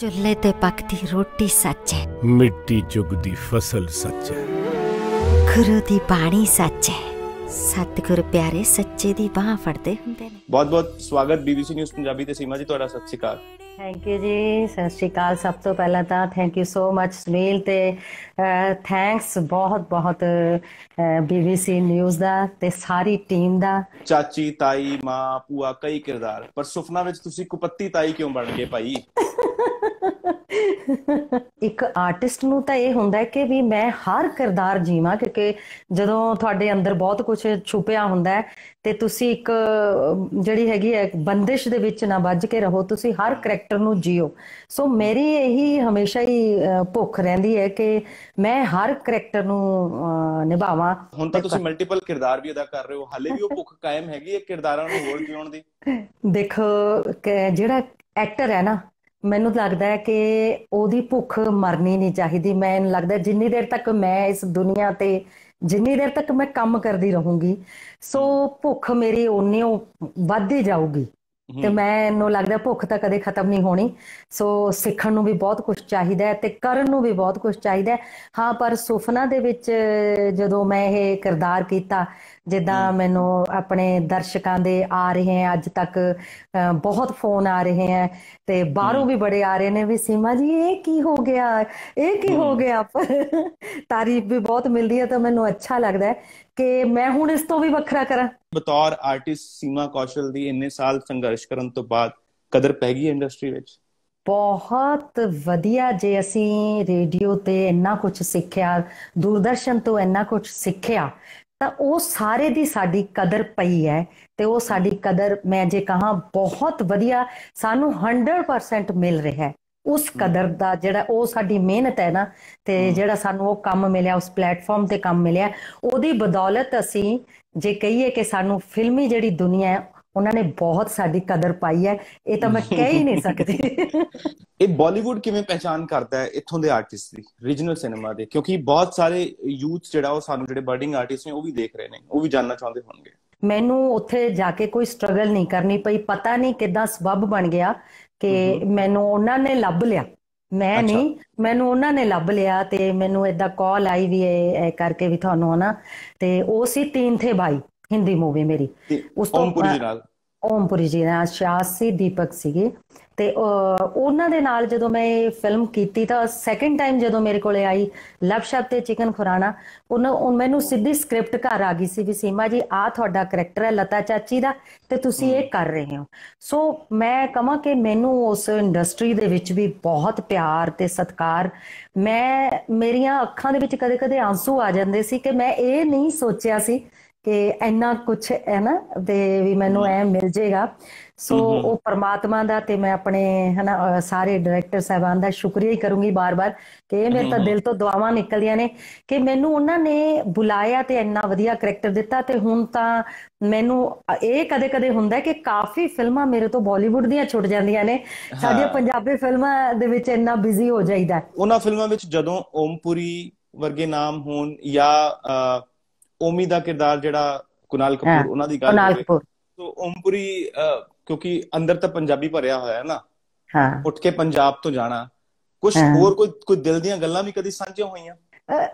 ਚੁੱਲ੍ਹੇ ਤੇ ਪੱਕਦੀ ਰੋਟੀ ਸੱਚ ਹੈ ਮਿੱਟੀ ਚੁਗਦੀ ਫਸਲ ਸੱਚ ਹੈ ਖਰੋ ਦੀ ਬਾਣੀ ਸੱਚ ਹੈ ਸਤਿਗੁਰ ਪਿਆਰੇ ਸੱਚੇ ਦੀ ਬਾਹ ਫੜਦੇ ਹੁੰਦੇ ਨੇ ਬਹੁਤ ਬਹੁਤ ਸਵਾਗਤ ਬੀਬੀਸੀ ਨਿਊਜ਼ ਪੰਜਾਬੀ ਤੇ ਸੀਮਾ ਜੀ ਤੁਹਾਡਾ ਸਤਿ ਸ਼੍ਰੀ ਅਕਾਲ ਥੈਂਕ ਯੂ ਜੀ ਸਤਿ ਸ਼੍ਰੀ ਅਕਾਲ ਸਭ ਤੋਂ ਪਹਿਲਾਂ ਤਾਂ thank you so much Sunil ਤੇ ਥੈਂਕਸ ਬਹੁਤ ਬਹੁਤ ਬੀਬੀਸੀ ਨਿਊਜ਼ ਦਾ ਤੇ ਸਾਰੀ ਟੀਮ ਦਾ ਚਾਚੀ ਤਾਈ ਮਾਂ ਪੂਆ ਕਈ ਕਿਰਦਾਰ ਪਰ ਸੁਪਨਾ ਵਿੱਚ ਤੁਸੀਂ ਕੁਪੱਤੀ ਤਾਈ ਕਿਉਂ ਬਣ ਗਏ ਭਾਈ ਇੱਕ ਆਰਟਿਸਟ ਨੂੰ ਤਾਂ ਇਹ ਹੁੰਦਾ ਕਿ ਵੀ ਮੈਂ ਹਰ ਕਿਰਦਾਰ ਜੀਵਾਂ ਕਿਉਂਕਿ ਜਦੋਂ ਤੁਹਾਡੇ ਅੰਦਰ ਬਹੁਤ ਕੁਝ ਛੁਪਿਆ ਹੁੰਦਾ ਹੈ ਤੇ ਤੁਸੀਂ ਇੱਕ ਜਿਹੜੀ ਹੈਗੀ ਹੈ ਬੰਦਿਸ਼ ਦੇ ਵਿੱਚ ਨਾ ਵੱਜ ਕੇ ਰਹੋ ਤੁਸੀਂ ਹਰ ਕੈਰੈਕਟਰ ਨੂੰ ਜੀਓ ਸੋ ਮੇਰੀ ਇਹੀ ਹਮੇਸ਼ਾ ਹੀ ਭੁੱਖ ਰਹਿੰਦੀ ਹੈ ਕਿ ਮੈਂ ਹਰ ਕੈਰੈਕਟਰ ਨੂੰ ਨਿਭਾਵਾਂ ਹੁਣ ਤਾਂ ਤੁਸੀਂ ਮਲਟੀਪਲ ਕਿਰਦਾਰ ਵੀ ਅਦਾ ਕਰ ਰਹੇ ਹੋ ਹਾਲੇ ਵੀ ਉਹ ਭੁੱਖ ਕਾਇਮ ਹੈਗੀ ਹੈ ਕਿਰਦਾਰਾਂ ਨੂੰ ਹੋਰ ਜਿਉਣ ਦੀ ਦੇਖੋ ਜਿਹੜਾ ਐਕਟਰ ਹੈ ਨਾ ਮੈਨੂੰ ਲੱਗਦਾ ਹੈ ਕਿ ਉਹਦੀ ਭੁੱਖ ਮਰਨੀ ਨਹੀਂ ਚਾਹੀਦੀ ਮੈਨੂੰ ਲੱਗਦਾ ਜਿੰਨੀ ਦੇਰ ਤੱਕ ਮੈਂ ਇਸ ਦੁਨੀਆ ਤੇ ਜਿੰਨੀ ਦੇਰ ਤੱਕ ਮੈਂ ਕੰਮ ਕਰਦੀ ਰਹੂੰਗੀ ਸੋ ਭੁੱਖ ਮੇਰੀ ਉਹਨੇ ਵੱਧਦੀ ਜਾਊਗੀ ਤੇ ਮੈਨੂੰ ਲੱਗਦਾ ਭੁੱਖ ਤਾਂ ਕਦੇ ਖਤਮ ਨਹੀਂ ਹੋਣੀ ਸੋ ਸਿੱਖਣ ਨੂੰ ਵੀ ਬਹੁਤ ਕੁਝ ਚਾਹੀਦਾ ਹੈ ਤੇ ਕਰਨ ਨੂੰ ਵੀ ਬਹੁਤ ਕੁਝ ਚਾਹੀਦਾ ਹੈ ਹਾਂ ਪਰ ਸੁਫਨਾ ਦੇ ਵਿੱਚ ਜਦੋਂ ਮੈਂ ਇਹ ਕਿਰਦਾਰ ਕੀਤਾ ਜਿੱਦਾਂ ਮੈਨੂੰ ਆਪਣੇ ਦਰਸ਼ਕਾਂ ਦੇ ਆ ਰਹੇ ਆ ਅੱਜ ਤੱਕ ਬਹੁਤ ਫੋਨ ਆ ਰਹੇ ਆ ਤੇ ਬਾਹਰੋਂ ਵੀ ਬੜੇ ਆ ਰਹੇ ਨੇ ਵੀ ਸੀਮਾ ਜੀ ਇਹ ਕੀ ਹੋ ਗਿਆ ਇਹ ਕੀ ਹੋ ਗਿਆ ਪਰ ਤਾਰੀਫ ਵੀ ਬਹੁਤ ਮਿਲਦੀ ਹੈ ਤਾਂ ਮੈਨੂੰ ਅੱਛਾ ਲੱਗਦਾ ਹੈ ਕਿ ਮੈਂ ਹੁਣ ਇਸ ਤੋਂ ਵੀ ਵੱਖਰਾ ਕਰਾਂ ਬਤੌਰ ਆਰਟਿਸਟ ਸੀਮਾ ਕੌਸ਼ਲ ਦੀ ਇੰਨੇ ਸਾਲ ਸੰਘਰਸ਼ ਕਰਨ ਤੋਂ ਬਾਅਦ ਕਦਰ ਪੈ ਗਈ ਇੰਡਸਟਰੀ ਵਿੱਚ ਬਹੁਤ ਵਧੀਆ ਜੇ ਅਸੀਂ ਰੇਡੀਓ ਤੇ ਇੰਨਾ ਕੁਝ ਸਿੱਖਿਆ ਦੂਰਦਰਸ਼ਨ ਤੋਂ ਇੰਨਾ ਕੁਝ ਸਿੱਖਿਆ ਤਾਂ ਉਹ ਸਾਰੇ ਦੀ ਸਾਡੀ ਕਦਰ ਪਈ ਹੈ ਤੇ ਉਹ ਸਾਡੀ ਕਦਰ ਮੈਂ ਜੇ ਕਹਾ ਬਹੁਤ ਵਧੀਆ ਸਾਨੂੰ 100% ਮਿਲ ਰਿਹਾ ਹੈ ਉਸ ਕਦਰ ਦਾ ਜਿਹੜਾ ਉਹ ਸਾਡੀ ਮਿਹਨਤ ਹੈ ਨਾ ਤੇ ਜਿਹੜਾ ਸਾਨੂੰ ਉਹ ਕੰਮ ਮਿਲਿਆ ਉਸ ਪਲੇਟਫਾਰਮ ਤੇ ਕੰਮ ਮਿਲਿਆ ਉਹਦੀ ਬਦੌਲਤ ਅਸੀਂ ਜੇ ਕਹੀਏ ਕਿ ਸਾਨੂੰ ਫਿਲਮੀ ਜਿਹੜੀ ਦੁਨੀਆ ਹੈ ਉਹਨਾਂ ਨੇ ਬਹੁਤ ਸਾਡੀ ਕਦਰ ਪਾਈ ਹੈ ਇਹ ਤਾਂ ਮੈਂ ਕਹਿ ਹੀ ਨਹੀਂ ਸਕਦੀ ਇਹ ਬਾਲੀਵੁੱਡ ਕਿਵੇਂ ਪਛਾਣ ਕਰਦਾ ਹੈ ਇੱਥੋਂ ਦੇ ਆਰਟਿਸਟ ਦੀ origignal ਸਿਨੇਮਾ ਦੇ ਕਿਉਂਕਿ ਬਹੁਤ ਸਾਰੇ ਯੂਥ ਜਿਹੜਾ ਉਹ ਸਾਨੂੰ ਜਿਹੜੇ ਬਰਡਿੰਗ ਆਰਟਿਸਟ ਨੇ ਉਹ ਵੀ ਦੇਖ ਰਹੇ ਨੇ ਉਹ ਵੀ ਜਾਨਣਾ ਚਾਹੁੰਦੇ ਹੋਣਗੇ ਮੈਨੂੰ ਉੱਥੇ ਜਾ ਕੇ ਕੋਈ ਸਟਰਗਲ ਨਹੀਂ ਕਰਨੀ ਪਈ ਪਤਾ ਨਹੀਂ ਕਿਦਾਂ ਸਬਬ ਬਣ ਗਿਆ ਕਿ ਮੈਨੂੰ ਉਹਨਾਂ ਨੇ ਲੱਭ ਲਿਆ ਮੈਂ ਨਹੀਂ ਮੈਨੂੰ ਉਹਨਾਂ ਨੇ ਲੱਭ ਲਿਆ ਤੇ ਮੈਨੂੰ ਇਦਾਂ ਕਾਲ ਆਈ ਵੀ ਇਹ ਕਰਕੇ ਵੀ ਤੁਹਾਨੂੰ ਹਨਾ ਤੇ ਉਹ ਸੀ ਤੀਨ ਥੇ ਭਾਈ ਹਿੰਦੀ ਮੂਵੀ ਮੇਰੀ ਉਸ ਤੋਂ ਓਮਪੁਰੀ ਨਾਲ ਓਮਪੁਰੀ ਜੀ ਦਾ ਸ਼ਾਸੀ ਦੀਪਕ ਸੀਗੇ ਤੇ ਉਹਨਾਂ ਦੇ ਨਾਲ ਜਦੋਂ ਮੈਂ ਇਹ ਫਿਲਮ ਕੀਤੀ ਤਾਂ ਸੈਕੰਡ ਟਾਈਮ ਜਦੋਂ ਮੇਰੇ ਕੋਲੇ ਆਈ ਲਵ ਸ਼ਬ ਤੇ ਚਿਕਨ ਖੁਰਾਣਾ ਉਹਨਾਂ ਮੈਨੂੰ ਸਿੱਧੀ ਸਕ੍ਰਿਪਟ ਘਰ ਆ ਗਈ ਸੀ ਵੀ ਸੀਮਾ ਜੀ ਆ ਤੁਹਾਡਾ ਕੈਰੈਕਟਰ ਹੈ ਲਤਾ ਚਾਚੀ ਦਾ ਤੇ ਤੁਸੀਂ ਇਹ ਕਰ ਰਹੇ ਹੋ ਸੋ ਮੈਂ ਕਹਾਂ ਕਿ ਮੈਨੂੰ ਉਸ ਇੰਡਸਟਰੀ ਦੇ ਵਿੱਚ ਵੀ ਬਹੁਤ ਪਿਆਰ ਤੇ ਸਤਿਕਾਰ ਮੈਂ ਮੇਰੀਆਂ ਅੱਖਾਂ ਦੇ ਵਿੱਚ ਕਦੇ-ਕਦੇ ਆਂਸੂ ਆ ਜਾਂਦੇ ਸੀ ਕਿ ਮੈਂ ਇਹ ਨਹੀਂ ਸੋਚਿਆ ਸੀ ਕਿ ਇੰਨਾ ਕੁਝ ਹੈ ਨਾ ਤੇ ਵੀ ਮੈਨੂੰ ਐ ਮਿਲ ਜੇਗਾ ਸੋ ਉਹ ਪਰਮਾਤਮਾ ਦਾ ਤੇ ਮੈਂ ਆਪਣੇ ਹਨਾ ਸਾਰੇ ਡਾਇਰੈਕਟਰ ਸਾਹਿਬਾਨ ਦਾ ਸ਼ੁਕਰੀਆ ਹੀ ਕਰੂੰਗੀ ਬਾਰ-ਬਾਰ ਕਿ ਇਹ ਮੇਰੇ ਤਾਂ ਦਿਲ ਤੋਂ ਦੁਆਵਾਂ ਨਿਕਲਦੀਆਂ ਨੇ ਕਿ ਮੈਨੂੰ ਉਹਨਾਂ ਨੇ ਬੁਲਾਇਆ ਤੇ ਇੰਨਾ ਵਧੀਆ ਕੈਰੈਕਟਰ ਦਿੱਤਾ ਤੇ ਹੁਣ ਤਾਂ ਮੈਨੂੰ ਇਹ ਕਦੇ-ਕਦੇ ਹੁੰਦਾ ਕਿ ਕਾਫੀ ਫਿਲਮਾਂ ਮੇਰੇ ਤੋਂ ਬਾਲੀਵੁੱਡ ਦੀਆਂ ਛੁੱਟ ਜਾਂਦੀਆਂ ਨੇ ਸਾਡੀਆਂ ਪੰਜਾਬੀ ਫਿਲਮਾਂ ਦੇ ਵਿੱਚ ਇੰਨਾ ਬਿਜ਼ੀ ਹੋ ਜਾਈਦਾ ਉਹਨਾਂ ਫਿਲਮਾਂ ਵਿੱਚ ਜਦੋਂ ਓਮਪੁਰੀ ਵਰਗੇ ਨਾਮ ਹੋਣ ਜਾਂ ਓਮੀ ਦਾ ਕਿਰਦਾਰ ਜਿਹੜਾ ਕੁਨਾਲ ਕਪੂਰ ਉਹਨਾਂ ਦੀ ਗੱਲ ਹੋਵੇ ਸੋ ਓਮਪੁਰੀ ਕਿਉਂਕਿ ਅੰਦਰ ਤਾਂ ਪੰਜਾਬੀ ਭਰਿਆ ਹੋਇਆ ਹੈ ਨਾ ਹਾਂ ਉੱਠ ਕੇ ਪੰਜਾਬ ਤੋਂ ਜਾਣਾ ਕੁਝ ਹੋਰ ਕੋਈ ਕੋਈ ਦਿਲ ਦੀਆਂ ਗੱਲਾਂ ਵੀ ਕਦੀ ਸਾਂਝੀਆਂ ਹੋਈਆਂ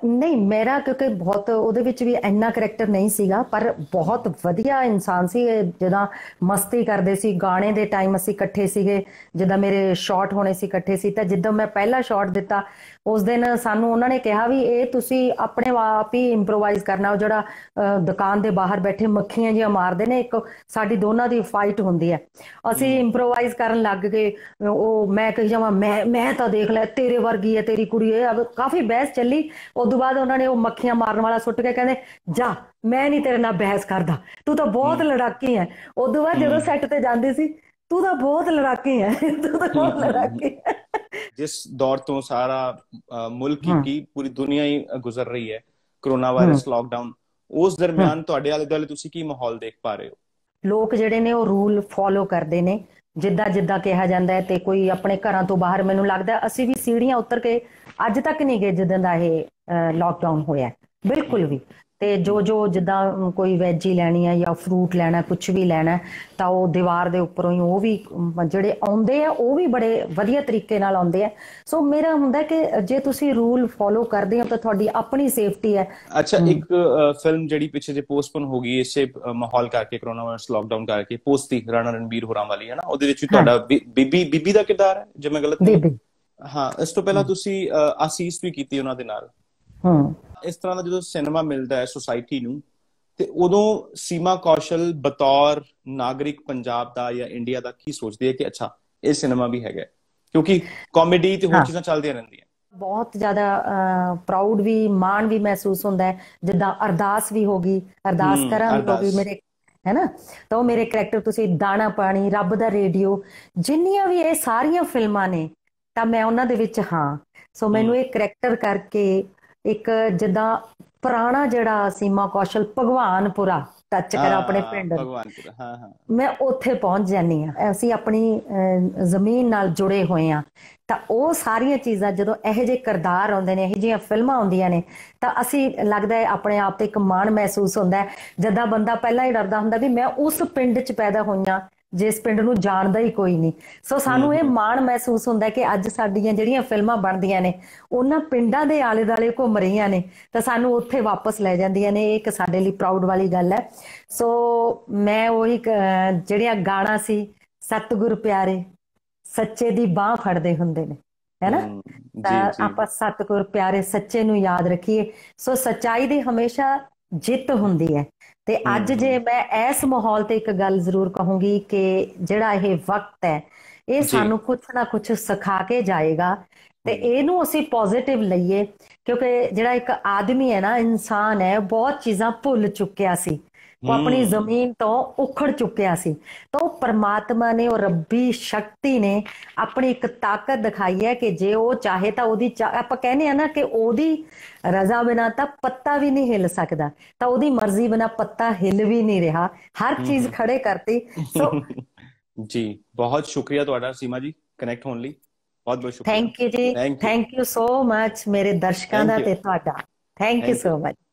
ਨਹੀਂ ਮੇਰਾ ਕਿਉਂਕਿ ਬਹੁਤ ਉਹਦੇ ਵਿੱਚ ਵੀ ਇੰਨਾ ਕੈਰੈਕਟਰ ਨਹੀਂ ਸੀਗਾ ਪਰ ਬਹੁਤ ਵਧੀਆ ਇਨਸਾਨ ਸੀ ਜਿਹਦਾ ਮਸਤੀ ਕਰਦੇ ਸੀ ਗਾਣੇ ਦੇ ਟਾਈਮ ਅਸੀਂ ਇਕੱਠੇ ਸੀਗੇ ਜਦੋਂ ਮੇਰੇ ਸ਼ਾਟ ਹੋਣੇ ਸੀ ਇਕੱਠੇ ਸੀ ਤਾਂ ਜਦੋਂ ਮੈਂ ਪਹਿਲਾ ਸ਼ਾਟ ਦਿੱਤਾ ਉਸ ਦਿਨ ਸਾਨੂੰ ਉਹਨਾਂ ਨੇ ਕਿਹਾ ਵੀ ਇਹ ਤੁਸੀਂ ਆਪਣੇ ਆਪ ਹੀ ਇੰਪਰੋਵਾਈਜ਼ ਕਰਨਾ ਉਹ ਜਿਹੜਾ ਦੁਕਾਨ ਦੇ ਬਾਹਰ ਬੈਠੇ ਮੱਖੀਆਂ ਜਿਹਾ ਮਾਰਦੇ ਨੇ ਇੱਕ ਸਾਡੀ ਦੋਨਾਂ ਦੀ ਫਾਈਟ ਹੁੰਦੀ ਹੈ ਅਸੀਂ ਇੰਪਰੋਵਾਈਜ਼ ਕਰਨ ਲੱਗ ਗਏ ਉਹ ਮੈਂ ਕਹੀ ਜਾਵਾਂ ਮੈਂ ਮੈਂ ਤਾਂ ਦੇਖ ਲੈ ਤੇਰੇ ਵਰਗੀ ਹੈ ਤੇਰੀ ਕੁੜੀ ਇਹ ਕਾਫੀ ਬਹਿਸ ਚੱਲੀ ਉਸ ਤੋਂ ਬਾਅਦ ਉਹਨਾਂ ਨੇ ਉਹ ਮੱਖੀਆਂ ਮਾਰਨ ਵਾਲਾ ਸੁੱਟ ਕੇ ਕਹਿੰਦੇ ਜਾ ਮੈਂ ਨਹੀਂ ਤੇਰੇ ਨਾਲ ਬਹਿਸ ਕਰਦਾ ਤੂੰ ਤਾਂ ਬਹੁਤ ਲੜਾਕੀ ਹੈ ਉਸ ਤੋਂ ਬਾਅਦ ਜਦੋਂ ਸੈੱਟ ਤੇ ਜਾਂਦੀ ਸੀ ਤੂੰ ਤਾਂ ਬਹੁਤ ਲੜਾਕੀ ਹੈ ਤੂੰ ਤਾਂ ਬਹੁਤ ਲੜਾਕੀ ਹੈ ਜਿਸ ਦੌਰ ਤੋਂ ਸਾਰਾ ਮੁਲਕ ਕੀ ਪੂਰੀ ਦੁਨੀਆ ਹੀ ਗੁਜ਼ਰ ਰਹੀ ਹੈ ਕਰੋਨਾ ਵਾਇਰਸ ਲਾਕਡਾਊਨ ਉਸ ਦਰਮਿਆਨ ਤੁਹਾਡੇ ਆਲੇ ਦੁਆਲੇ ਤੁਸੀਂ ਕੀ ਮਾਹੌਲ ਦੇਖ ਪਾ ਰਹੇ ਹੋ ਲੋਕ ਜਿਹੜੇ ਨੇ ਉਹ ਰੂਲ ਫੋਲੋ ਕਰਦੇ ਨੇ ਜਿੱਦਾਂ ਜਿੱਦਾਂ ਕਿਹਾ ਜਾਂਦਾ ਹੈ ਤੇ ਕੋਈ ਆਪਣੇ ਘਰਾਂ ਤੋਂ ਬਾਹਰ ਮੈਨੂੰ ਲੱਗਦਾ ਅਸੀਂ ਵੀ ਸੀੜੀਆਂ ਉਤਰ ਕੇ ਅੱਜ ਤੱਕ ਨਹੀਂ ਗਏ ਜਦੋਂ ਦਾ ਇਹ ਲਾਕਡਾਊਨ ਹੋਇਆ ਬਿਲਕੁਲ ਵੀ ਤੇ ਜੋ ਜੋ ਜਿੱਦਾਂ ਕੋਈ ਵੈਜੀ ਲੈਣੀ ਆ ਜਾਂ ਫਰੂਟ ਲੈਣਾ ਕੁਝ ਵੀ ਲੈਣਾ ਤਾਂ ਉਹ ਦੀਵਾਰ ਦੇ ਉੱਪਰੋਂ ਹੀ ਉਹ ਵੀ ਜਿਹੜੇ ਆਉਂਦੇ ਆ ਉਹ ਵੀ ਬੜੇ ਵਧੀਆ ਤਰੀਕੇ ਨਾਲ ਆਉਂਦੇ ਆ ਸੋ ਮੇਰਾ ਹੁੰਦਾ ਕਿ ਜੇ ਤੁਸੀਂ ਰੂਲ ਫੋਲੋ ਕਰਦੇ ਹੋ ਤਾਂ ਤੁਹਾਡੀ ਆਪਣੀ ਸੇਫਟੀ ਹੈ ਅੱਛਾ ਇੱਕ ਫਿਲਮ ਜਿਹੜੀ ਪਿੱਛੇ ਜੇ ਪੋਸਟਪੋਨ ਹੋ ਗਈ ਇਸੇ ਮਾਹੌਲ ਕਰਕੇ ਕਰੋਨਾ ਵਾਇਰਸ ਲਾਕਡਾਊਨ ਕਰਕੇ ਪੋਸਤੀ ਰਾਣਾ ਰਣਵੀਰ ਹੋਰਾਂ ਵਾਲੀ ਹੈ ਨਾ ਉਹਦੇ ਵਿੱਚ ਤੁਹਾਡਾ ਬੀਬੀ ਬੀਬੀ ਦਾ ਕਿਰਦਾਰ ਹੈ ਜੇ ਮੈਂ ਗਲਤ ਨਹੀਂ ਹਾਂ ਇਸ ਤੋਂ ਪਹਿਲਾਂ ਤੁਸੀਂ ਆਸੀਸ ਵੀ ਕੀਤੀ ਉਹਨਾਂ ਦੇ ਨਾਲ ਹਾਂ ਇਸ ਤਰ੍ਹਾਂ ਦਾ ਜਦੋਂ ਸਿਨੇਮਾ ਮਿਲਦਾ ਹੈ ਸੋਸਾਇਟੀ ਨੂੰ ਤੇ ਉਦੋਂ ਸੀਮਾ ਕੌਸ਼ਲ ਬਤੌਰ ਨਾਗਰਿਕ ਪੰਜਾਬ ਦਾ ਜਾਂ ਇੰਡੀਆ ਦਾ ਕੀ ਸੋਚਦੀ ਹੈ ਕਿ ਅੱਛਾ ਇਹ ਸਿਨੇਮਾ ਵੀ ਹੈਗਾ ਕਿਉਂਕਿ ਕਾਮੇਡੀ ਤੇ ਹੋਰ ਚੀਜ਼ਾਂ ਚੱਲਦੀਆਂ ਰਹਿੰਦੀਆਂ ਬਹੁਤ ਜ਼ਿਆਦਾ ਪ੍ਰਾਊਡ ਵੀ ਮਾਣ ਵੀ ਮਹਿਸੂਸ ਹੁੰਦਾ ਹੈ ਜਿੱਦਾਂ ਅਰਦਾਸ ਵੀ ਹੋਗੀ ਅਰਦਾਸ ਕਰਾਂ ਵੀ ਮੇਰੇ ਹੈ ਨਾ ਤਾਂ ਉਹ ਮੇਰੇ ਕੈਰੈਕਟਰ ਤੁਸੀਂ ਦਾਣਾ ਪਾਣੀ ਰੱਬ ਦਾ ਰੇਡੀਓ ਜਿੰਨੀਆਂ ਵੀ ਇਹ ਸਾਰੀਆਂ ਫਿਲਮਾਂ ਨੇ ਤਾਂ ਮੈਂ ਉਹਨਾਂ ਦੇ ਵਿੱਚ ਹਾਂ ਸੋ ਮੈਨੂੰ ਇਹ ਕੈਰੈਕਟਰ ਕਰਕੇ ਇੱਕ ਜਿੱਦਾਂ ਪੁਰਾਣਾ ਜਿਹੜਾ ਸੀਮਾ ਕੌਸ਼ਲ ਭਗਵਾਨਪੁਰਾ ਟੱਚ ਕਰ ਆਪਣੇ ਪਿੰਡ ਭਗਵਾਨਪੁਰਾ ਹਾਂ ਹਾਂ ਮੈਂ ਉੱਥੇ ਪਹੁੰਚ ਜਾਨੀ ਆ ਅਸੀਂ ਆਪਣੀ ਜ਼ਮੀਨ ਨਾਲ ਜੁੜੇ ਹੋਏ ਆ ਤਾਂ ਉਹ ਸਾਰੀਆਂ ਚੀਜ਼ਾਂ ਜਦੋਂ ਇਹੋ ਜਿਹੇ ਕਰਦਾਰ ਆਉਂਦੇ ਨੇ ਇਹੋ ਜਿਹੀਆਂ ਫਿਲਮਾਂ ਆਉਂਦੀਆਂ ਨੇ ਤਾਂ ਅਸੀਂ ਲੱਗਦਾ ਹੈ ਆਪਣੇ ਆਪ ਤੇ ਇੱਕ ਮਾਣ ਮਹਿਸੂਸ ਹੁੰਦਾ ਹੈ ਜਦਾਂ ਬੰਦਾ ਪਹਿਲਾਂ ਹੀ ਡਰਦਾ ਹੁੰਦਾ ਵੀ ਮੈਂ ਉਸ ਪਿੰਡ 'ਚ ਪੈਦਾ ਹੋਈਆਂ ਜਿਸ ਪਿੰਡ ਨੂੰ ਜਾਣਦਾ ਹੀ ਕੋਈ ਨਹੀਂ ਸੋ ਸਾਨੂੰ ਇਹ ਮਾਣ ਮਹਿਸੂਸ ਹੁੰਦਾ ਕਿ ਅੱਜ ਸਾਡੀਆਂ ਜਿਹੜੀਆਂ ਫਿਲਮਾਂ ਬਣਦੀਆਂ ਨੇ ਉਹਨਾਂ ਪਿੰਡਾਂ ਦੇ ਆਲੇ-ਦਾਲੇ ਘੁੰਮ ਰਹੀਆਂ ਨੇ ਤਾਂ ਸਾਨੂੰ ਉੱਥੇ ਵਾਪਸ ਲੈ ਜਾਂਦੀਆਂ ਨੇ ਇਹ ਇੱਕ ਸਾਡੇ ਲਈ ਪ੍ਰਾਊਡ ਵਾਲੀ ਗੱਲ ਹੈ ਸੋ ਮੈਂ ਉਹੀ ਜਿਹੜਿਆ ਗਾਣਾ ਸੀ ਸਤਿਗੁਰ ਪਿਆਰੇ ਸੱਚੇ ਦੀ ਬਾਹ ਫੜਦੇ ਹੁੰਦੇ ਨੇ ਹੈਨਾ ਤਾਂ ਆਪਾਂ ਸਤਿਗੁਰ ਪਿਆਰੇ ਸੱਚੇ ਨੂੰ ਯਾਦ ਰੱਖੀਏ ਸੋ ਸਚਾਈ ਦੀ ਹਮੇਸ਼ਾ ਜਿੱਤ ਹੁੰਦੀ ਹੈ ਤੇ ਅੱਜ ਜੇ ਮੈਂ ਇਸ ਮਾਹੌਲ ਤੇ ਇੱਕ ਗੱਲ ਜ਼ਰੂਰ ਕਹੂੰਗੀ ਕਿ ਜਿਹੜਾ ਇਹ ਵਕਤ ਹੈ ਇਹ ਸਾਨੂੰ ਕੁਝ ਨਾ ਕੁਝ ਸਿਖਾ ਕੇ ਜਾਏਗਾ ਤੇ ਇਹਨੂੰ ਅਸੀਂ ਪੋਜ਼ਿਟਿਵ ਲਈਏ ਕਿਉਂਕਿ ਜਿਹੜਾ ਇੱਕ ਆਦਮੀ ਹੈ ਨਾ ਇਨਸਾਨ ਹੈ ਬਹੁਤ ਚੀਜ਼ਾਂ ਭੁੱਲ ਚੁੱਕਿਆ ਸੀ ਉਹ ਆਪਣੀ ਜ਼ਮੀਨ ਤੋਂ ਉਖੜ ਚੁੱਕਿਆ ਸੀ ਤਾਂ ਉਹ ਪਰਮਾਤਮਾ ਨੇ ਉਹ ਰੱਬੀ ਸ਼ਕਤੀ ਨੇ ਆਪਣੀ ਇੱਕ ਤਾਕਤ ਦਿਖਾਈ ਹੈ ਕਿ ਜੇ ਉਹ ਚਾਹੇ ਤਾਂ ਉਹਦੀ ਆਪਾਂ ਕਹਿੰਦੇ ਆ ਨਾ ਕਿ ਉਹਦੀ ਰਜ਼ਾ ਬਿਨਾ ਤਾਂ ਪੱਤਾ ਵੀ ਨਹੀਂ ਹਿੱਲ ਸਕਦਾ ਤਾਂ ਉਹਦੀ ਮਰਜ਼ੀ ਬਿਨਾ ਪੱਤਾ ਹਿੱਲ ਵੀ ਨਹੀਂ ਰਿਹਾ ਹਰ ਚੀਜ਼ ਖੜੇ ਕਰਤੀ ਸੋ ਜੀ ਬਹੁਤ ਸ਼ੁਕਰੀਆ ਤੁਹਾਡਾ ਸੀਮਾ ਜੀ ਕਨੈਕਟ ਹੋਣ ਲਈ ਬਹੁਤ ਬਹੁਤ ਸ਼ੁਕਰੀਆ thank you ji thank you so much ਮੇਰੇ ਦਰਸ਼ਕਾਂ ਦਾ ਤੇ ਤੁਹਾਡਾ ਥੈਂਕ ਯੂ ਸੋ ਮੱਚ